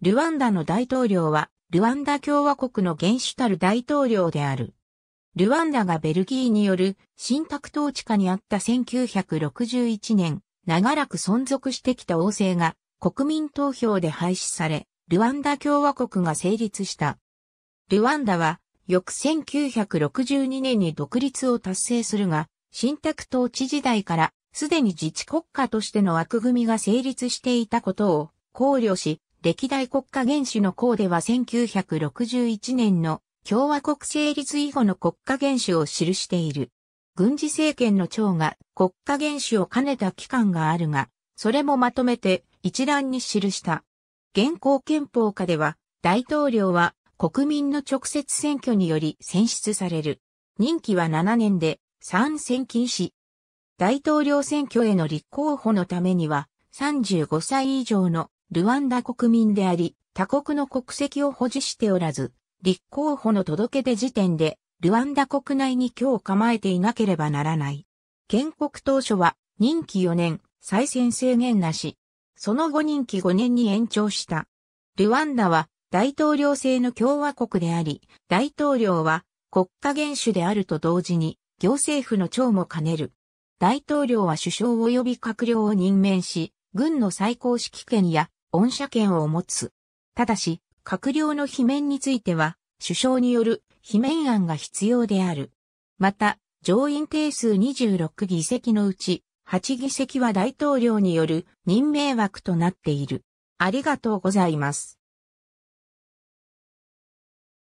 ルワンダの大統領は、ルワンダ共和国の原首たる大統領である。ルワンダがベルギーによる新宅統治下にあった1961年、長らく存続してきた王政が国民投票で廃止され、ルワンダ共和国が成立した。ルワンダは、翌1962年に独立を達成するが、新宅統治時代からすでに自治国家としての枠組みが成立していたことを考慮し、歴代国家元首の項では1961年の共和国成立以後の国家元首を記している。軍事政権の長が国家元首を兼ねた機関があるが、それもまとめて一覧に記した。現行憲法下では、大統領は国民の直接選挙により選出される。任期は7年で参選禁止。大統領選挙への立候補のためには35歳以上のルワンダ国民であり、他国の国籍を保持しておらず、立候補の届け出時点で、ルワンダ国内に今日構えていなければならない。建国当初は、任期4年、再選制限なし。その後任期5年に延長した。ルワンダは大統領制の共和国であり、大統領は国家元首であると同時に行政府の長も兼ねる。大統領は首相及び閣僚を任命し、軍の最高指揮権や恩赦権を持つ。ただし、閣僚の罷免については、首相による罷免案が必要である。また、上院定数26議席のうち、8議席は大統領による任命枠となっている。ありがとうございます。